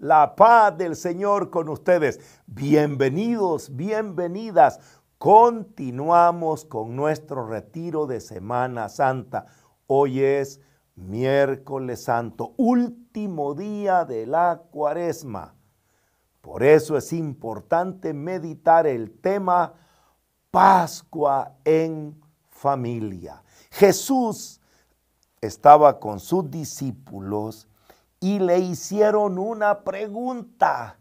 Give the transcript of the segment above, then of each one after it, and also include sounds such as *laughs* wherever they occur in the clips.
La paz del Señor con ustedes. Bienvenidos, bienvenidas. Continuamos con nuestro retiro de Semana Santa. Hoy es miércoles santo, último día de la cuaresma. Por eso es importante meditar el tema Pascua en familia. Jesús estaba con sus discípulos y le hicieron una pregunta.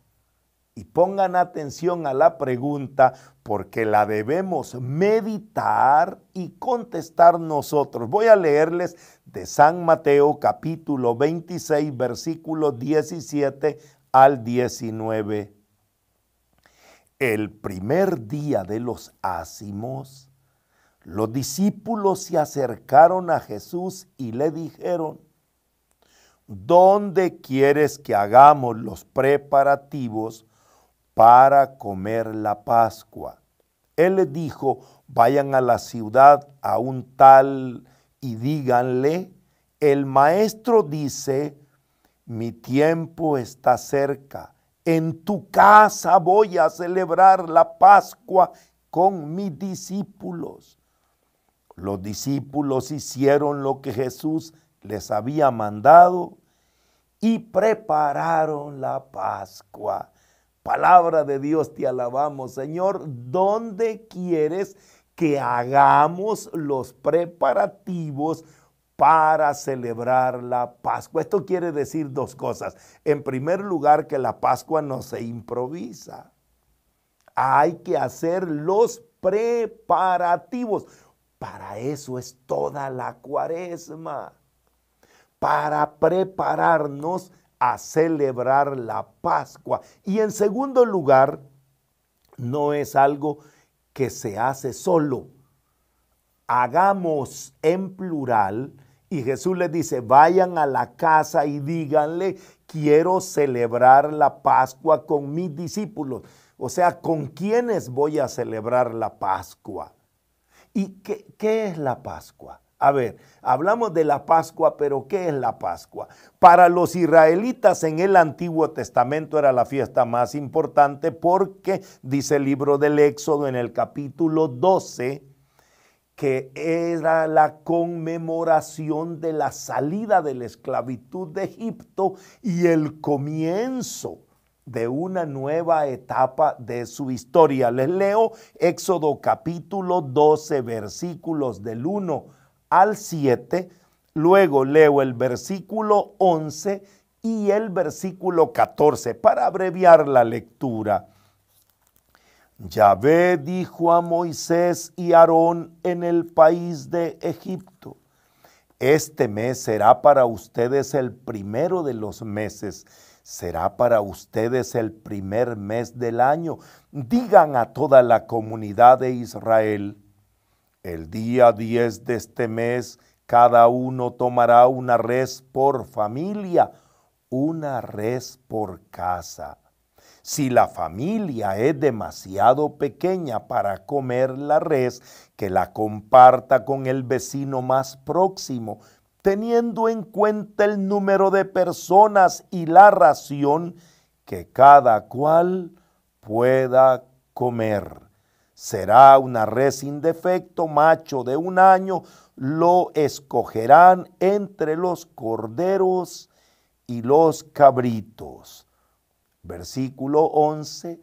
Y pongan atención a la pregunta porque la debemos meditar y contestar nosotros. Voy a leerles de San Mateo capítulo 26 versículo 17 al 19. El primer día de los ácimos, los discípulos se acercaron a Jesús y le dijeron, ¿dónde quieres que hagamos los preparativos para comer la Pascua? Él les dijo, vayan a la ciudad a un tal y díganle, el maestro dice, mi tiempo está cerca, en tu casa voy a celebrar la Pascua con mis discípulos. Los discípulos hicieron lo que Jesús les había mandado y prepararon la Pascua. Palabra de Dios, te alabamos, Señor. ¿Dónde quieres que hagamos los preparativos para celebrar la Pascua? Esto quiere decir dos cosas. En primer lugar, que la Pascua no se improvisa. Hay que hacer los preparativos. Para eso es toda la cuaresma para prepararnos a celebrar la Pascua. Y en segundo lugar, no es algo que se hace solo. Hagamos en plural y Jesús les dice, vayan a la casa y díganle, quiero celebrar la Pascua con mis discípulos. O sea, ¿con quiénes voy a celebrar la Pascua? ¿Y qué es la Pascua? A ver, hablamos de la Pascua, pero ¿qué es la Pascua? Para los israelitas en el Antiguo Testamento era la fiesta más importante porque dice el libro del Éxodo en el capítulo 12 que era la conmemoración de la salida de la esclavitud de Egipto y el comienzo de una nueva etapa de su historia. Les leo Éxodo capítulo 12 versículos del 1 al 7, luego leo el versículo 11 y el versículo 14 para abreviar la lectura. Yahvé dijo a Moisés y Aarón en el país de Egipto, este mes será para ustedes el primero de los meses, será para ustedes el primer mes del año. Digan a toda la comunidad de Israel, el día 10 de este mes, cada uno tomará una res por familia, una res por casa. Si la familia es demasiado pequeña para comer la res, que la comparta con el vecino más próximo, teniendo en cuenta el número de personas y la ración que cada cual pueda comer. Será una red sin defecto, macho de un año, lo escogerán entre los corderos y los cabritos. Versículo 11.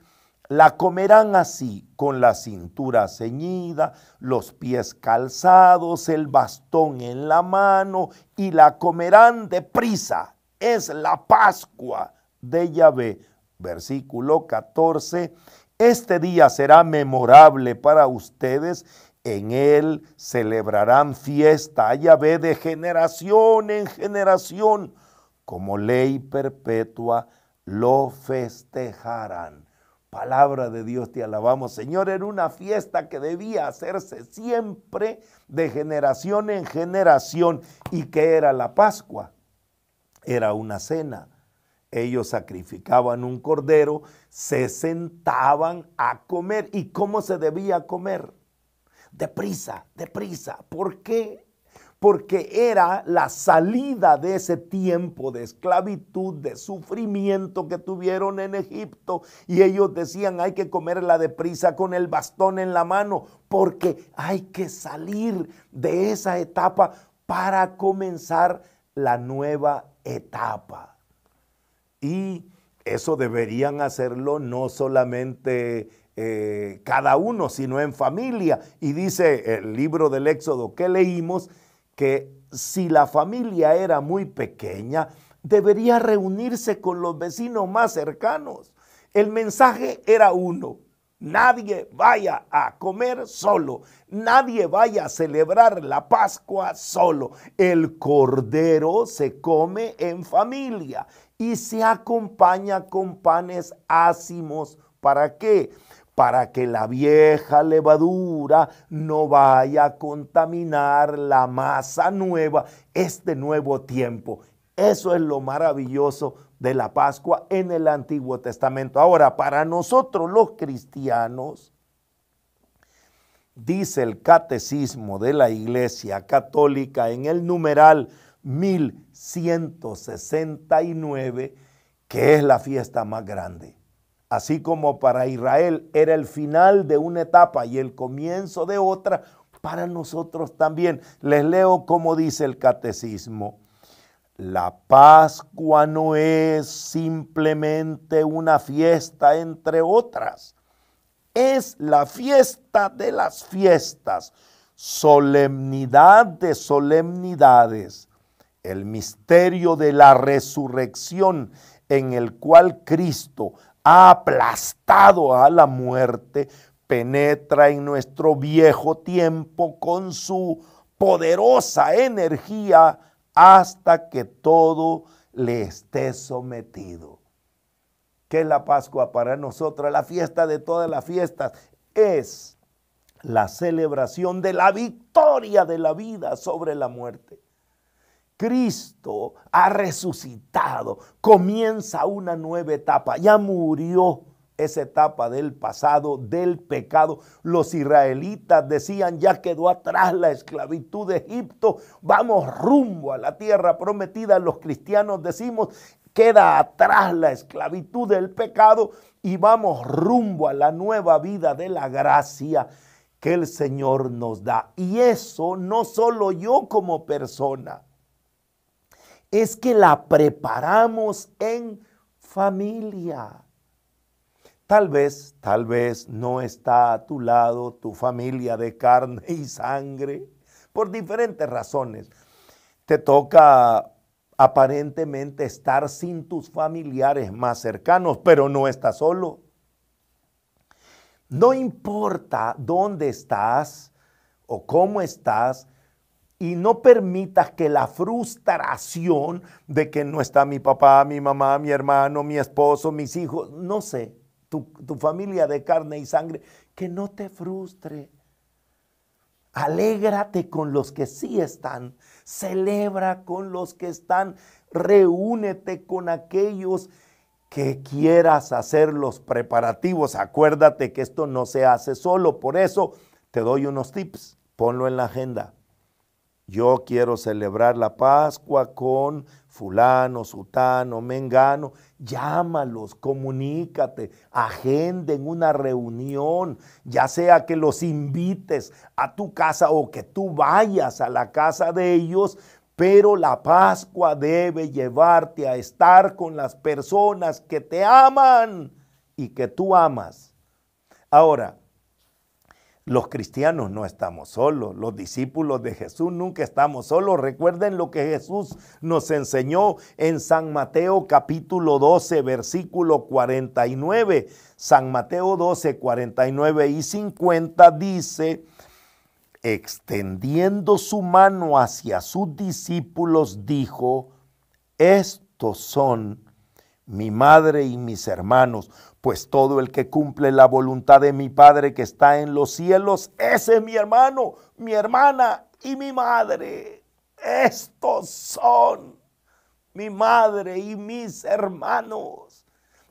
La comerán así, con la cintura ceñida, los pies calzados, el bastón en la mano, y la comerán deprisa. Es la Pascua de Yahvé. Versículo 14 este día será memorable para ustedes. En él celebrarán fiesta Allá ve de generación en generación. Como ley perpetua lo festejarán. Palabra de Dios te alabamos, Señor. Era una fiesta que debía hacerse siempre de generación en generación. ¿Y que era la Pascua? Era una cena ellos sacrificaban un cordero, se sentaban a comer. ¿Y cómo se debía comer? Deprisa, deprisa. ¿Por qué? Porque era la salida de ese tiempo de esclavitud, de sufrimiento que tuvieron en Egipto. Y ellos decían, hay que comerla deprisa con el bastón en la mano, porque hay que salir de esa etapa para comenzar la nueva etapa. Y eso deberían hacerlo no solamente eh, cada uno, sino en familia. Y dice el libro del Éxodo que leímos que si la familia era muy pequeña, debería reunirse con los vecinos más cercanos. El mensaje era uno. Nadie vaya a comer solo, nadie vaya a celebrar la Pascua solo. El cordero se come en familia y se acompaña con panes ácimos. ¿Para qué? Para que la vieja levadura no vaya a contaminar la masa nueva, este nuevo tiempo. Eso es lo maravilloso de la Pascua en el Antiguo Testamento. Ahora, para nosotros los cristianos, dice el Catecismo de la Iglesia Católica en el numeral 1169, que es la fiesta más grande. Así como para Israel era el final de una etapa y el comienzo de otra, para nosotros también. Les leo como dice el catecismo. La Pascua no es simplemente una fiesta entre otras, es la fiesta de las fiestas, solemnidad de solemnidades, el misterio de la resurrección en el cual Cristo ha aplastado a la muerte, penetra en nuestro viejo tiempo con su poderosa energía hasta que todo le esté sometido. que la Pascua para nosotros? La fiesta de todas las fiestas es la celebración de la victoria de la vida sobre la muerte. Cristo ha resucitado, comienza una nueva etapa, ya murió esa etapa del pasado, del pecado. Los israelitas decían, ya quedó atrás la esclavitud de Egipto, vamos rumbo a la tierra prometida. Los cristianos decimos, queda atrás la esclavitud del pecado y vamos rumbo a la nueva vida de la gracia que el Señor nos da. Y eso no solo yo como persona, es que la preparamos en familia. Tal vez, tal vez no está a tu lado tu familia de carne y sangre por diferentes razones. Te toca aparentemente estar sin tus familiares más cercanos, pero no estás solo. No importa dónde estás o cómo estás, y no permitas que la frustración de que no está mi papá, mi mamá, mi hermano, mi esposo, mis hijos, no sé, tu, familia de carne y sangre, que no te frustre. Alégrate con los que sí están, celebra con los que están, reúnete con aquellos que quieras hacer los preparativos. Acuérdate que esto no se hace solo, por eso te doy unos tips, ponlo en la agenda. Yo quiero celebrar la Pascua con fulano, sultano, mengano. Llámalos, comunícate, agenden una reunión, ya sea que los invites a tu casa o que tú vayas a la casa de ellos, pero la Pascua debe llevarte a estar con las personas que te aman y que tú amas. Ahora, los cristianos no estamos solos, los discípulos de Jesús nunca estamos solos. Recuerden lo que Jesús nos enseñó en San Mateo capítulo 12, versículo 49. San Mateo 12, 49 y 50 dice, extendiendo su mano hacia sus discípulos, dijo, estos son mi madre y mis hermanos, pues todo el que cumple la voluntad de mi Padre que está en los cielos, ese es mi hermano, mi hermana y mi madre. Estos son mi madre y mis hermanos.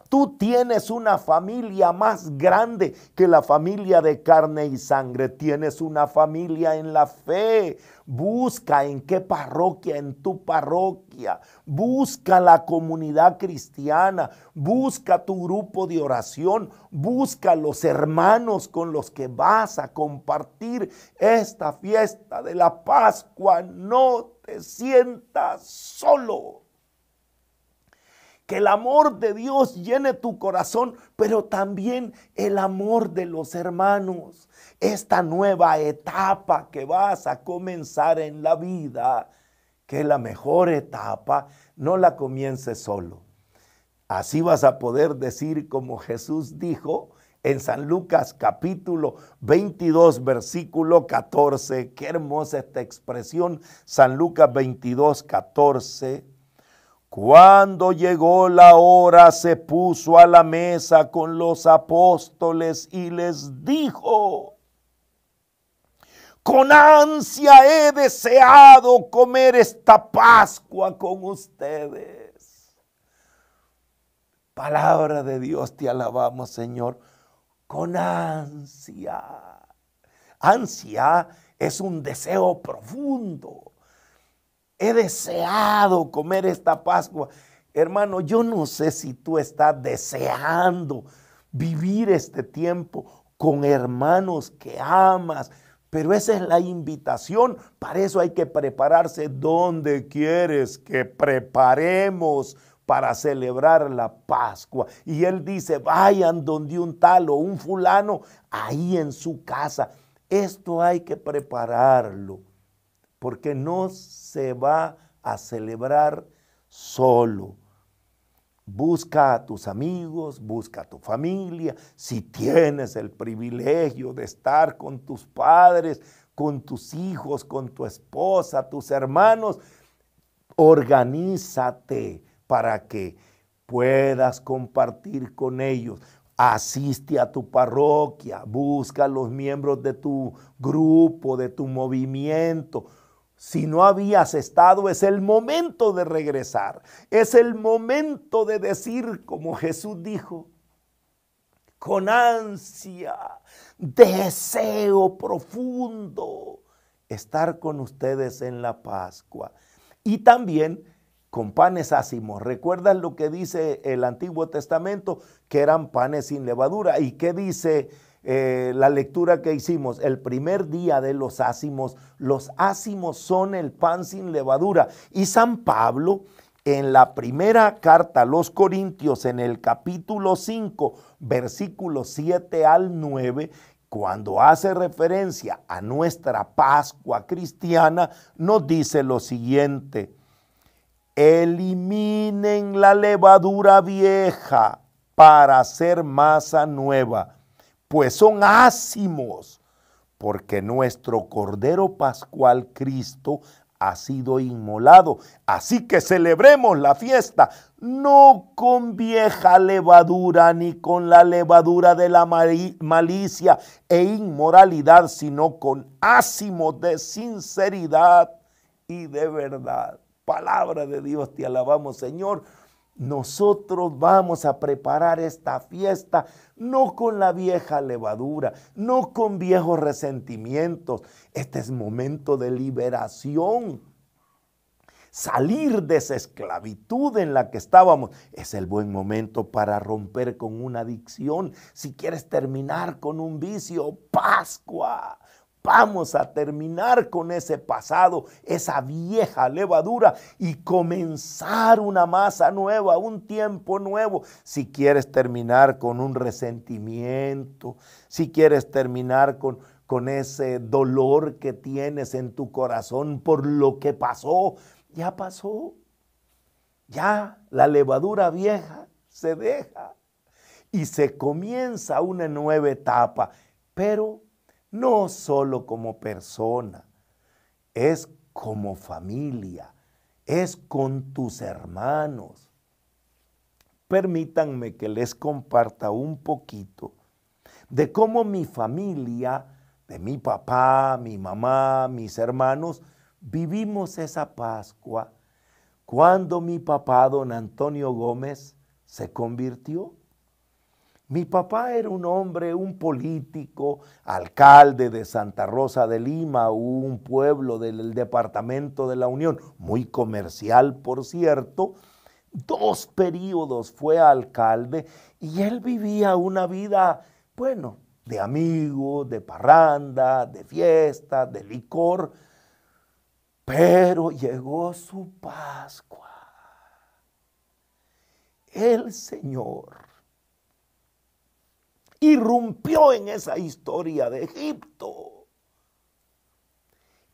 Tú tienes una familia más grande que la familia de carne y sangre. Tienes una familia en la fe. Busca en qué parroquia, en tu parroquia. Busca la comunidad cristiana. Busca tu grupo de oración. Busca los hermanos con los que vas a compartir esta fiesta de la Pascua. No te sientas solo. Que el amor de Dios llene tu corazón, pero también el amor de los hermanos. Esta nueva etapa que vas a comenzar en la vida, que es la mejor etapa, no la comiences solo. Así vas a poder decir como Jesús dijo, en San Lucas capítulo 22, versículo 14. Qué hermosa esta expresión, San Lucas 22, 14. Cuando llegó la hora, se puso a la mesa con los apóstoles y les dijo, con ansia he deseado comer esta Pascua con ustedes. Palabra de Dios, te alabamos Señor, con ansia. Ansia es un deseo profundo he deseado comer esta Pascua. Hermano, yo no sé si tú estás deseando vivir este tiempo con hermanos que amas, pero esa es la invitación. Para eso hay que prepararse. donde quieres que preparemos? para celebrar la Pascua. Y él dice, vayan donde un tal o un fulano, ahí en su casa. Esto hay que prepararlo porque no se va a celebrar solo. Busca a tus amigos, busca a tu familia, si tienes el privilegio de estar con tus padres, con tus hijos, con tu esposa, tus hermanos, organízate para que puedas compartir con ellos. Asiste a tu parroquia, busca a los miembros de tu grupo, de tu movimiento, si no habías estado, es el momento de regresar. Es el momento de decir, como Jesús dijo, con ansia, deseo profundo, estar con ustedes en la Pascua. Y también con panes ácimos. ¿Recuerdas lo que dice el Antiguo Testamento? Que eran panes sin levadura. ¿Y qué dice eh, la lectura que hicimos, el primer día de los ácimos. Los ácimos son el pan sin levadura. Y San Pablo, en la primera carta a los Corintios, en el capítulo 5, versículo 7 al 9, cuando hace referencia a nuestra Pascua cristiana, nos dice lo siguiente, eliminen la levadura vieja para hacer masa nueva pues son ácimos, porque nuestro Cordero Pascual Cristo ha sido inmolado. Así que celebremos la fiesta, no con vieja levadura ni con la levadura de la malicia e inmoralidad, sino con ácimos de sinceridad y de verdad. Palabra de Dios, te alabamos Señor nosotros vamos a preparar esta fiesta no con la vieja levadura, no con viejos resentimientos. Este es momento de liberación. Salir de esa esclavitud en la que estábamos es el buen momento para romper con una adicción. Si quieres terminar con un vicio, Pascua. Vamos a terminar con ese pasado, esa vieja levadura y comenzar una masa nueva, un tiempo nuevo. Si quieres terminar con un resentimiento, si quieres terminar con, con ese dolor que tienes en tu corazón por lo que pasó, ya pasó. Ya la levadura vieja se deja y se comienza una nueva etapa, pero no solo como persona, es como familia, es con tus hermanos. Permítanme que les comparta un poquito de cómo mi familia, de mi papá, mi mamá, mis hermanos, vivimos esa Pascua cuando mi papá, don Antonio Gómez, se convirtió. Mi papá era un hombre, un político, alcalde de Santa Rosa de Lima, un pueblo del departamento de la Unión, muy comercial, por cierto. Dos periodos fue alcalde y él vivía una vida, bueno, de amigos, de parranda, de fiesta, de licor. Pero llegó su Pascua. El Señor irrumpió en esa historia de Egipto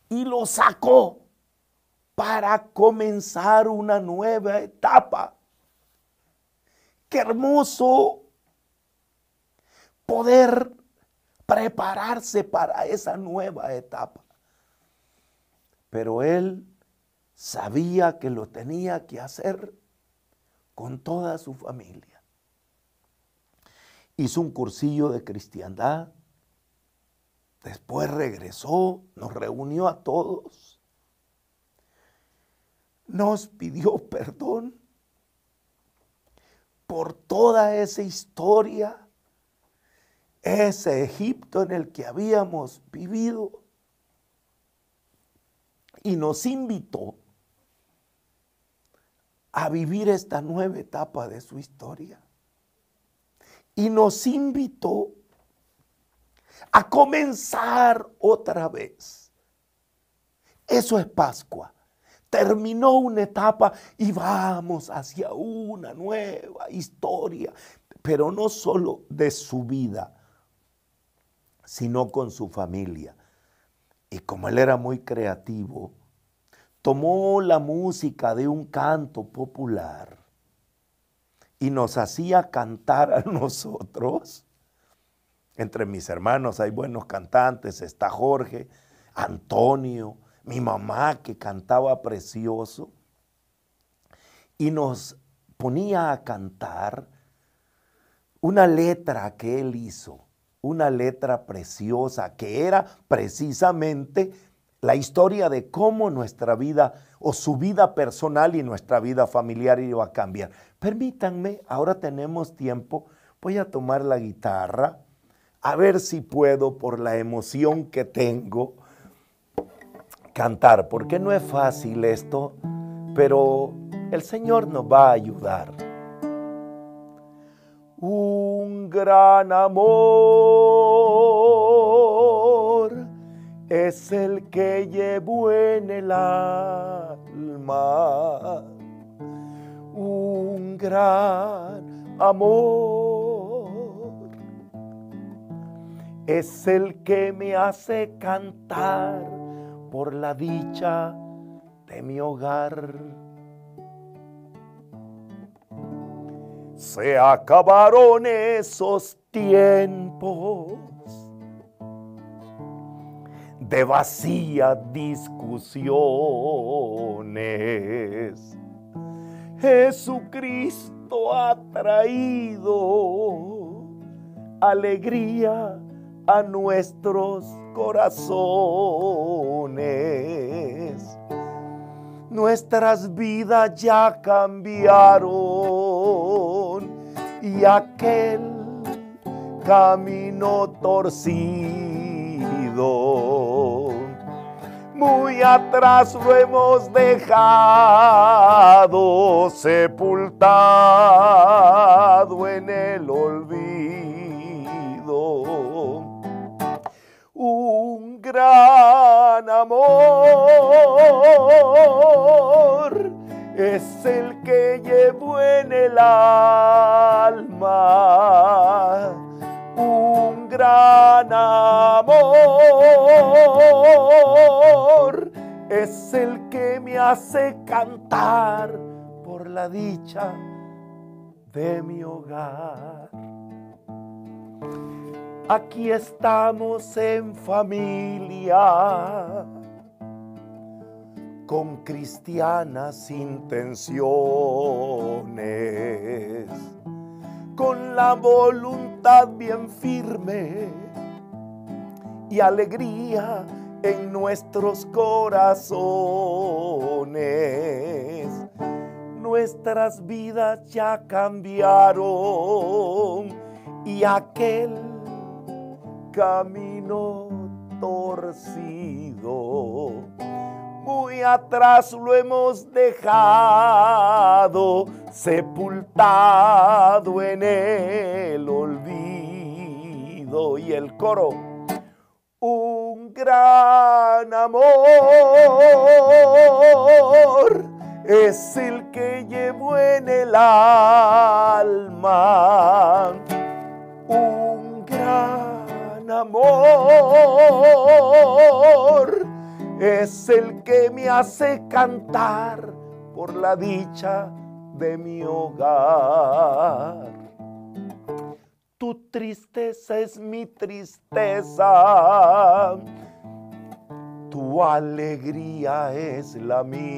y lo sacó para comenzar una nueva etapa. Qué hermoso poder prepararse para esa nueva etapa. Pero él sabía que lo tenía que hacer con toda su familia hizo un cursillo de cristiandad, después regresó, nos reunió a todos, nos pidió perdón por toda esa historia, ese Egipto en el que habíamos vivido, y nos invitó a vivir esta nueva etapa de su historia y nos invitó a comenzar otra vez. Eso es Pascua. Terminó una etapa y vamos hacia una nueva historia, pero no solo de su vida, sino con su familia. Y como él era muy creativo, tomó la música de un canto popular y nos hacía cantar a *laughs* nosotros. Entre mis hermanos hay buenos cantantes, está Jorge, Antonio, mi mamá que cantaba precioso, y nos ponía a cantar una letra que él hizo, una letra preciosa, que era precisamente la historia de cómo nuestra vida o su vida personal y nuestra vida familiar iba a cambiar. Permítanme, ahora tenemos tiempo, voy a tomar la guitarra, a ver si puedo, por la emoción que tengo, cantar, porque no es fácil esto, pero el Señor nos va a ayudar. Un gran amor es el que llevo en el alma. Un gran amor es el que me hace cantar por la dicha de mi hogar. Se acabaron esos tiempos de vacías discusiones. Jesucristo ha traído alegría a nuestros corazones. Nuestras vidas ya cambiaron y aquel camino torcido muy atrás lo hemos dejado, sepultado en el olvido. Un gran amor es el que llevo en el alma gran amor es el que me hace cantar por la dicha de mi hogar. Aquí estamos en familia, con cristianas intenciones, con la voluntad bien firme y alegría en nuestros corazones. Nuestras vidas ya cambiaron y aquel camino torcido atrás lo hemos dejado, sepultado en el olvido. Y el coro, un gran amor es el que llevo en el alma. Un gran amor es el que me hace cantar por la dicha de mi hogar. Tu tristeza es mi tristeza, tu alegría es la mía.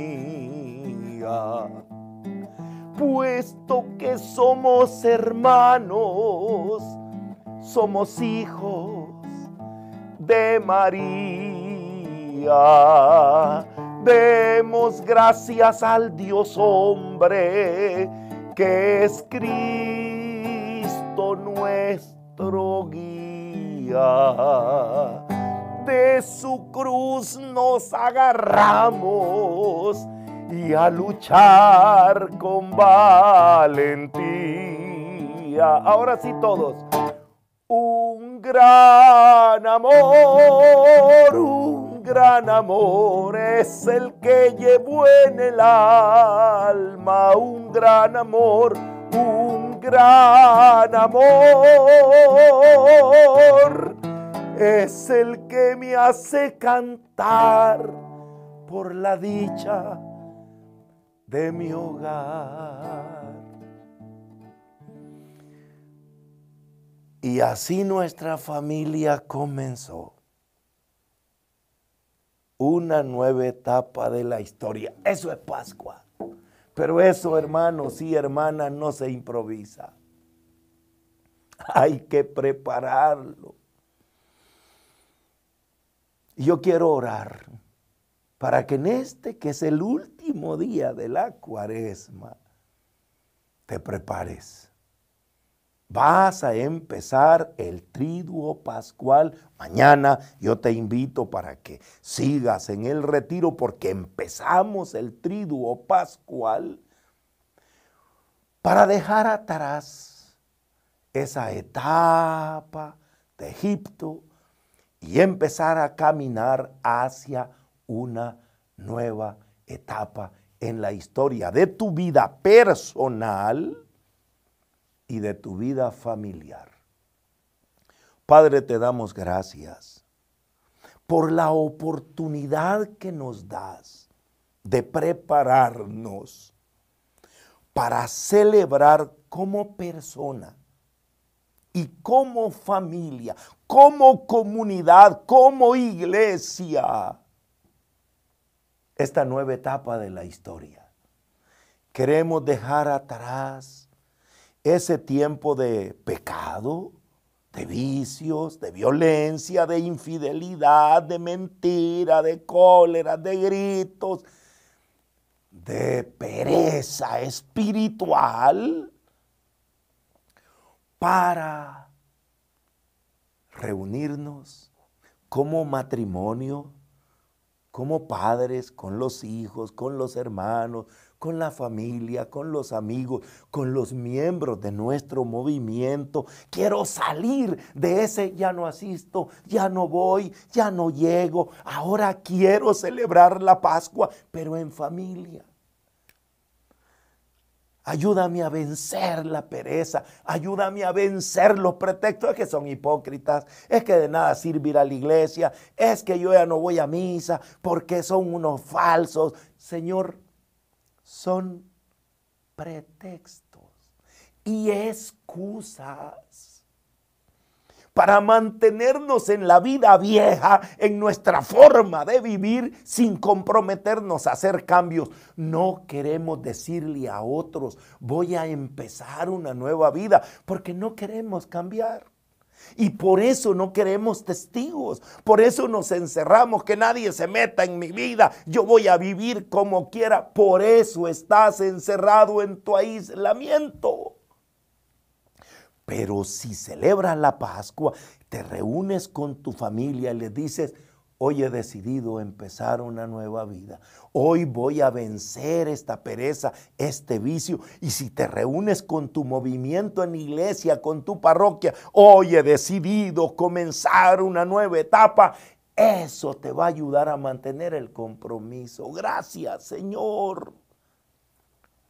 Puesto que somos hermanos, somos hijos de María. Demos gracias al Dios hombre, que es Cristo nuestro guía. De su cruz nos agarramos y a luchar con valentía. Ahora sí todos. Un gran amor gran amor es el que llevó en el alma, un gran amor, un gran amor. Es el que me hace cantar por la dicha de mi hogar. Y así nuestra familia comenzó una nueva etapa de la historia. Eso es Pascua. Pero eso, hermanos y hermanas, no se improvisa. Hay que prepararlo. Yo quiero orar para que en este, que es el último día de la cuaresma, te prepares Vas a empezar el triduo pascual mañana. Yo te invito para que sigas en el retiro porque empezamos el triduo pascual para dejar atrás esa etapa de Egipto y empezar a caminar hacia una nueva etapa en la historia de tu vida personal y de tu vida familiar. Padre, te damos gracias por la oportunidad que nos das de prepararnos para celebrar como persona y como familia, como comunidad, como iglesia, esta nueva etapa de la historia. Queremos dejar atrás ese tiempo de pecado, de vicios, de violencia, de infidelidad, de mentira, de cólera, de gritos, de pereza espiritual, para reunirnos como matrimonio, como padres, con los hijos, con los hermanos, con la familia, con los amigos, con los miembros de nuestro movimiento. Quiero salir de ese ya no asisto, ya no voy, ya no llego. Ahora quiero celebrar la Pascua, pero en familia. Ayúdame a vencer la pereza. Ayúdame a vencer los pretextos. que son hipócritas. Es que de nada sirve ir a la iglesia. Es que yo ya no voy a misa porque son unos falsos. Señor, son pretextos y excusas para mantenernos en la vida vieja, en nuestra forma de vivir, sin comprometernos a hacer cambios. No queremos decirle a otros, voy a empezar una nueva vida, porque no queremos cambiar. Y por eso no queremos testigos, por eso nos encerramos, que nadie se meta en mi vida, yo voy a vivir como quiera, por eso estás encerrado en tu aislamiento. Pero si celebras la Pascua, te reúnes con tu familia y le dices, Hoy he decidido empezar una nueva vida. Hoy voy a vencer esta pereza, este vicio. Y si te reúnes con tu movimiento en iglesia, con tu parroquia, hoy he decidido comenzar una nueva etapa. Eso te va a ayudar a mantener el compromiso. Gracias, Señor,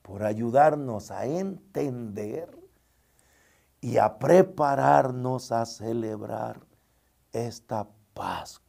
por ayudarnos a entender y a prepararnos a celebrar esta Pascua.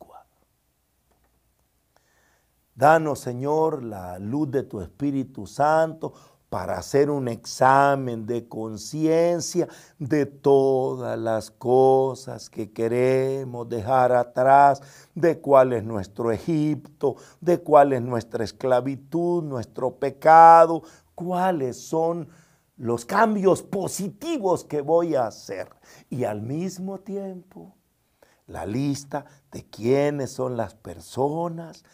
Danos, Señor, la luz de tu Espíritu Santo para hacer un examen de conciencia de todas las cosas que queremos dejar atrás, de cuál es nuestro Egipto, de cuál es nuestra esclavitud, nuestro pecado, cuáles son los cambios positivos que voy a hacer. Y al mismo tiempo, la lista de quiénes son las personas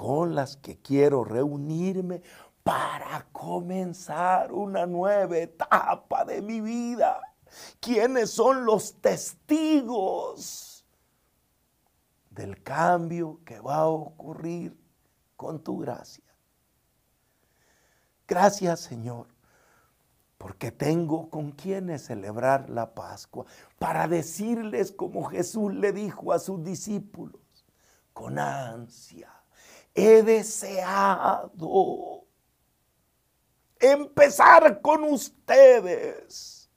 con las que quiero reunirme para comenzar una nueva etapa de mi vida. ¿Quiénes son los testigos del cambio que va a ocurrir con tu gracia? Gracias Señor, porque tengo con quienes celebrar la Pascua, para decirles como Jesús le dijo a sus discípulos, con ansia he deseado empezar con ustedes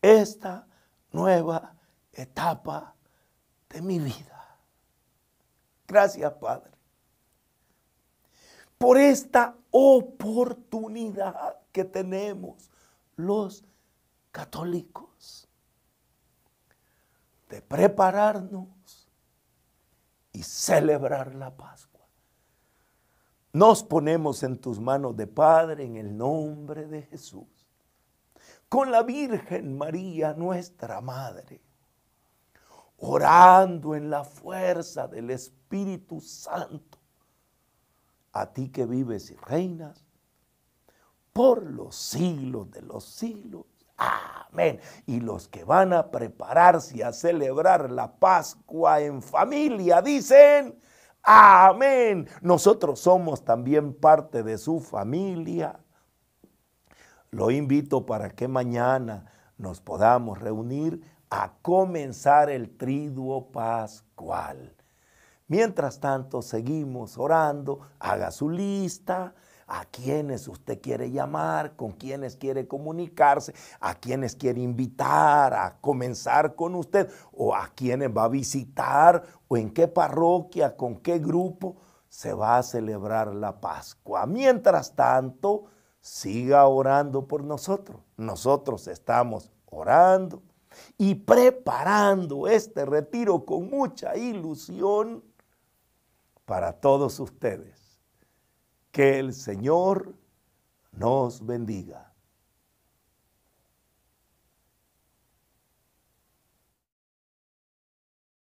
esta nueva etapa de mi vida. Gracias, Padre, por esta oportunidad que tenemos los católicos de prepararnos y celebrar la Pascua. Nos ponemos en tus manos de Padre en el nombre de Jesús. Con la Virgen María, nuestra Madre, orando en la fuerza del Espíritu Santo, a ti que vives y reinas por los siglos de los siglos. Amén. Y los que van a prepararse a celebrar la Pascua en familia dicen, amén. Nosotros somos también parte de su familia. Lo invito para que mañana nos podamos reunir a comenzar el triduo pascual. Mientras tanto, seguimos orando, haga su lista, a quienes usted quiere llamar, con quienes quiere comunicarse, a quienes quiere invitar a comenzar con usted o a quienes va a visitar o en qué parroquia, con qué grupo se va a celebrar la Pascua. Mientras tanto, siga orando por nosotros. Nosotros estamos orando y preparando este retiro con mucha ilusión para todos ustedes que el Señor nos bendiga.